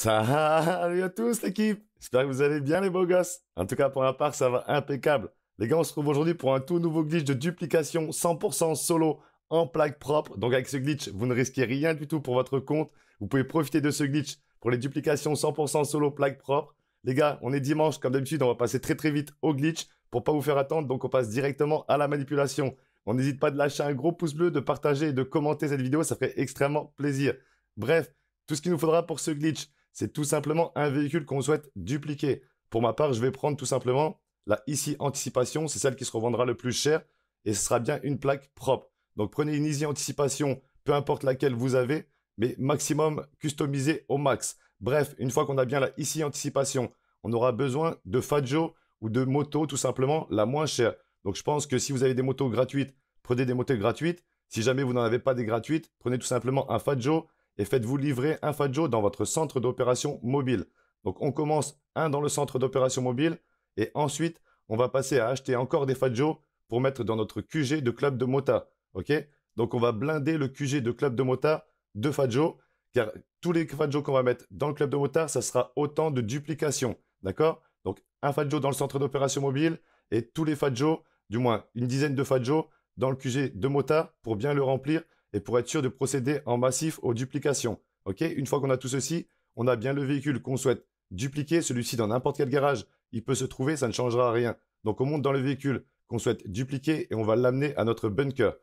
Salut à tous l'équipe J'espère que vous allez bien les beaux gosses En tout cas pour ma part ça va impeccable Les gars on se retrouve aujourd'hui pour un tout nouveau glitch de duplication 100% solo en plaque propre. Donc avec ce glitch vous ne risquez rien du tout pour votre compte. Vous pouvez profiter de ce glitch pour les duplications 100% solo plaque propre. Les gars on est dimanche comme d'habitude on va passer très très vite au glitch pour pas vous faire attendre donc on passe directement à la manipulation. On n'hésite pas de lâcher un gros pouce bleu, de partager et de commenter cette vidéo ça ferait extrêmement plaisir. Bref, tout ce qu'il nous faudra pour ce glitch, c'est tout simplement un véhicule qu'on souhaite dupliquer. Pour ma part, je vais prendre tout simplement la ICI Anticipation. C'est celle qui se revendra le plus cher et ce sera bien une plaque propre. Donc prenez une ICI Anticipation, peu importe laquelle vous avez, mais maximum customisé au max. Bref, une fois qu'on a bien la ICI Anticipation, on aura besoin de Fajo ou de moto tout simplement la moins chère. Donc je pense que si vous avez des motos gratuites, prenez des motos gratuites. Si jamais vous n'en avez pas des gratuites, prenez tout simplement un Fajo et faites-vous livrer un Fadjo dans votre centre d'opération mobile. Donc on commence un dans le centre d'opération mobile et ensuite on va passer à acheter encore des Fadjo pour mettre dans notre QG de club de Mota. OK Donc on va blinder le QG de club de Mota de Fadjo. car tous les Fadjo qu'on va mettre dans le club de Mota, ça sera autant de duplication. D'accord Donc un Fadjo dans le centre d'opération mobile et tous les Fadjo, du moins une dizaine de Fadjo dans le QG de Mota pour bien le remplir et pour être sûr de procéder en massif aux duplications. Une fois qu'on a tout ceci, on a bien le véhicule qu'on souhaite dupliquer, celui-ci dans n'importe quel garage, il peut se trouver, ça ne changera rien. Donc on monte dans le véhicule qu'on souhaite dupliquer et on va l'amener à notre bunker.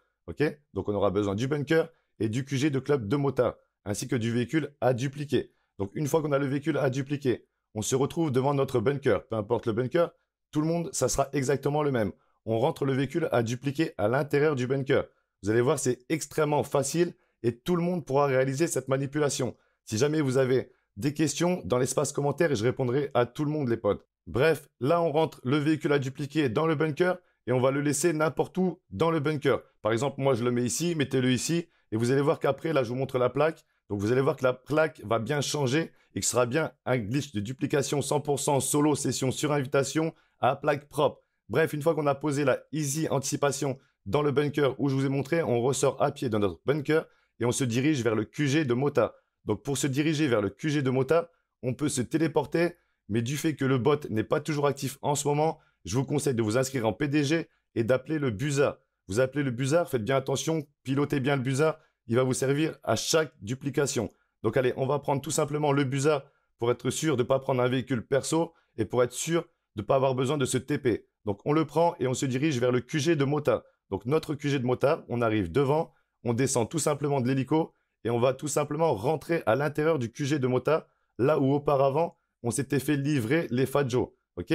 Donc on aura besoin du bunker et du QG de club de motards, ainsi que du véhicule à dupliquer. Donc une fois qu'on a le véhicule à dupliquer, on se retrouve devant notre bunker. Peu importe le bunker, tout le monde, ça sera exactement le même. On rentre le véhicule à dupliquer à l'intérieur du bunker. Vous allez voir, c'est extrêmement facile et tout le monde pourra réaliser cette manipulation. Si jamais vous avez des questions dans l'espace commentaire je répondrai à tout le monde les potes. Bref, là on rentre le véhicule à dupliquer dans le bunker et on va le laisser n'importe où dans le bunker. Par exemple, moi je le mets ici, mettez-le ici et vous allez voir qu'après, là je vous montre la plaque. Donc vous allez voir que la plaque va bien changer et que ce sera bien un glitch de duplication 100% solo session sur invitation à plaque propre. Bref, une fois qu'on a posé la easy anticipation dans le bunker où je vous ai montré, on ressort à pied dans notre bunker et on se dirige vers le QG de Mota. Donc pour se diriger vers le QG de Mota, on peut se téléporter, mais du fait que le bot n'est pas toujours actif en ce moment, je vous conseille de vous inscrire en PDG et d'appeler le BUSA. Vous appelez le BUSA, faites bien attention, pilotez bien le BUSA, il va vous servir à chaque duplication. Donc allez, on va prendre tout simplement le BUSA pour être sûr de ne pas prendre un véhicule perso et pour être sûr de ne pas avoir besoin de ce TP. Donc on le prend et on se dirige vers le QG de Mota. Donc notre QG de motard, on arrive devant, on descend tout simplement de l'hélico et on va tout simplement rentrer à l'intérieur du QG de Mota, là où auparavant on s'était fait livrer les Fajo. Ok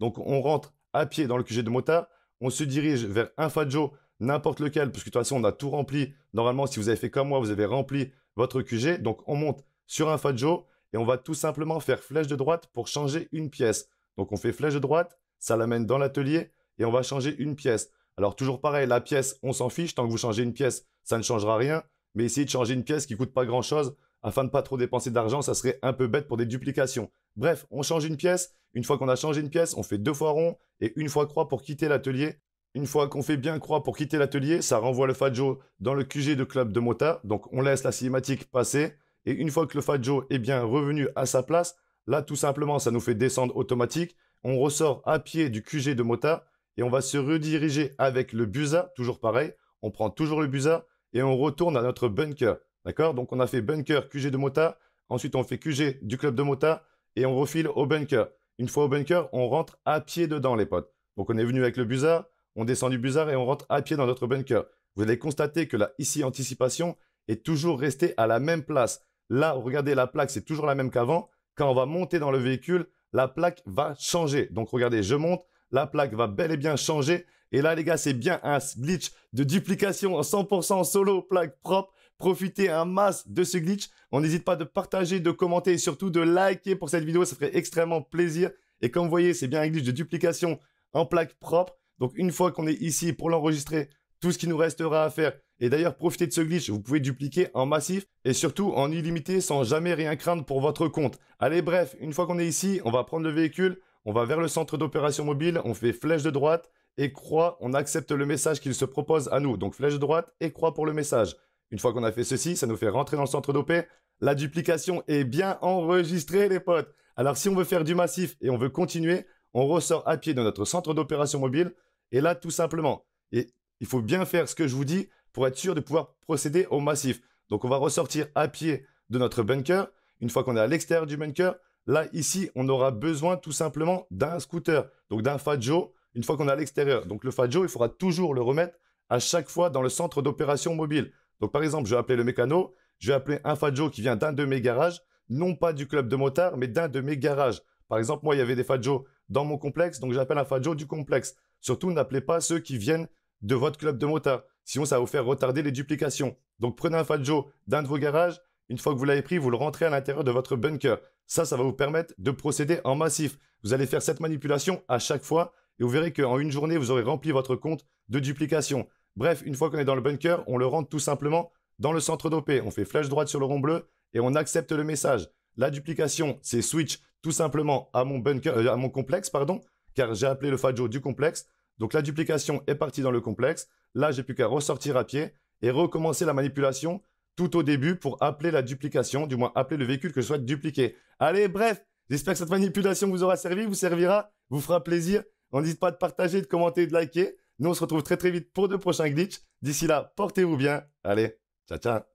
Donc on rentre à pied dans le QG de Mota, on se dirige vers un Fajo, n'importe lequel, parce que de toute façon on a tout rempli. Normalement, si vous avez fait comme moi, vous avez rempli votre QG. Donc on monte sur un Fajo et on va tout simplement faire flèche de droite pour changer une pièce. Donc on fait flèche de droite, ça l'amène dans l'atelier et on va changer une pièce. Alors toujours pareil, la pièce, on s'en fiche, tant que vous changez une pièce, ça ne changera rien, mais essayez de changer une pièce qui coûte pas grand-chose afin de ne pas trop dépenser d'argent, ça serait un peu bête pour des duplications. Bref, on change une pièce, une fois qu'on a changé une pièce, on fait deux fois rond et une fois croix pour quitter l'atelier. Une fois qu'on fait bien croix pour quitter l'atelier, ça renvoie le Fajo dans le QG de club de Mota, donc on laisse la cinématique passer et une fois que le Fadjo est bien revenu à sa place, là tout simplement ça nous fait descendre automatique, on ressort à pied du QG de Mota et on va se rediriger avec le busa, toujours pareil, on prend toujours le busa et on retourne à notre bunker. D'accord Donc on a fait bunker QG de Mota, ensuite on fait QG du club de Mota et on refile au bunker. Une fois au bunker, on rentre à pied dedans les potes. Donc on est venu avec le busa, on descend du busa et on rentre à pied dans notre bunker. Vous allez constater que la ici anticipation est toujours restée à la même place. Là, regardez la plaque, c'est toujours la même qu'avant. Quand on va monter dans le véhicule, la plaque va changer. Donc regardez, je monte, la plaque va bel et bien changer. Et là, les gars, c'est bien un glitch de duplication en 100% solo, plaque propre. Profitez un masse de ce glitch. On n'hésite pas de partager, de commenter et surtout de liker pour cette vidéo. Ça ferait extrêmement plaisir. Et comme vous voyez, c'est bien un glitch de duplication en plaque propre. Donc une fois qu'on est ici pour l'enregistrer, tout ce qui nous restera à faire. Et d'ailleurs, profitez de ce glitch, vous pouvez dupliquer en massif et surtout en illimité sans jamais rien craindre pour votre compte. Allez, bref, une fois qu'on est ici, on va prendre le véhicule, on va vers le centre d'opération mobile, on fait flèche de droite et croix, on accepte le message qu'il se propose à nous. Donc flèche de droite et croix pour le message. Une fois qu'on a fait ceci, ça nous fait rentrer dans le centre d'OP. La duplication est bien enregistrée, les potes. Alors si on veut faire du massif et on veut continuer, on ressort à pied de notre centre d'opération mobile. Et là, tout simplement, et il faut bien faire ce que je vous dis pour être sûr de pouvoir procéder au massif. Donc on va ressortir à pied de notre bunker. Une fois qu'on est à l'extérieur du bunker, Là, ici, on aura besoin tout simplement d'un scooter, donc d'un Fajo, une fois qu'on est à l'extérieur. Donc le Fajo, il faudra toujours le remettre à chaque fois dans le centre d'opération mobile. Donc par exemple, je vais appeler le mécano, je vais appeler un Fajo qui vient d'un de mes garages, non pas du club de motards, mais d'un de mes garages. Par exemple, moi, il y avait des Fajo dans mon complexe, donc j'appelle un Fajo du complexe. Surtout, n'appelez pas ceux qui viennent de votre club de motards, sinon ça va vous faire retarder les duplications. Donc prenez un Fajo d'un de vos garages, une fois que vous l'avez pris, vous le rentrez à l'intérieur de votre bunker. Ça, ça va vous permettre de procéder en massif. Vous allez faire cette manipulation à chaque fois et vous verrez qu'en une journée, vous aurez rempli votre compte de duplication. Bref, une fois qu'on est dans le bunker, on le rentre tout simplement dans le centre d'OP. On fait flèche droite sur le rond bleu et on accepte le message. La duplication, c'est switch tout simplement à mon, bunker, euh, à mon complexe, pardon, car j'ai appelé le Fajo du complexe. Donc la duplication est partie dans le complexe. Là, j'ai plus qu'à ressortir à pied et recommencer la manipulation tout au début pour appeler la duplication, du moins appeler le véhicule que je souhaite dupliquer. Allez, bref, j'espère que cette manipulation vous aura servi, vous servira, vous fera plaisir. N'hésitez pas de partager, de commenter, de liker. Nous, on se retrouve très très vite pour de prochains glitches. D'ici là, portez-vous bien. Allez, ciao ciao